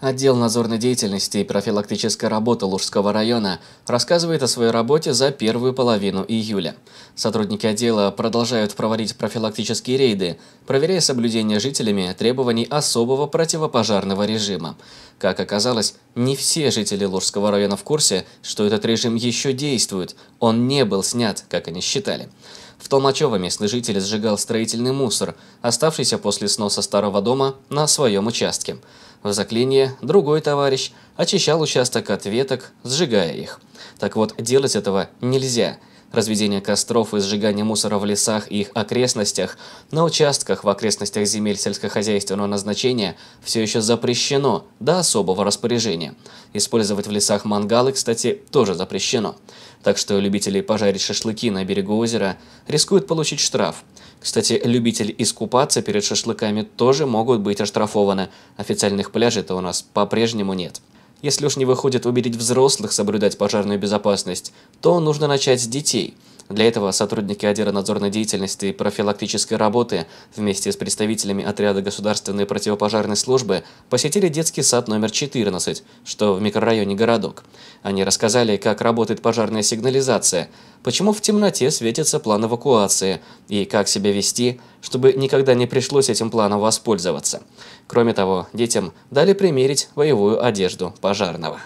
Отдел надзорной деятельности и профилактической работы Лужского района рассказывает о своей работе за первую половину июля. Сотрудники отдела продолжают проводить профилактические рейды, проверяя соблюдение жителями требований особого противопожарного режима. Как оказалось, не все жители Лужского района в курсе, что этот режим еще действует, он не был снят, как они считали. В Толмачево местный житель сжигал строительный мусор, оставшийся после сноса старого дома на своем участке. В заклинье другой товарищ очищал участок от веток, сжигая их. Так вот, делать этого нельзя – разведение костров и сжигание мусора в лесах и их окрестностях на участках в окрестностях земель сельскохозяйственного назначения все еще запрещено до особого распоряжения. Использовать в лесах мангалы, кстати, тоже запрещено. Так что любители пожарить шашлыки на берегу озера рискуют получить штраф. Кстати, любители искупаться перед шашлыками тоже могут быть оштрафованы. Официальных пляжей-то у нас по-прежнему нет. Если уж не выходит убедить взрослых соблюдать пожарную безопасность, то нужно начать с детей – для этого сотрудники отдела надзорной деятельности и профилактической работы вместе с представителями отряда государственной противопожарной службы посетили детский сад номер 14, что в микрорайоне городок. Они рассказали, как работает пожарная сигнализация, почему в темноте светится план эвакуации и как себя вести, чтобы никогда не пришлось этим планом воспользоваться. Кроме того, детям дали примерить боевую одежду пожарного.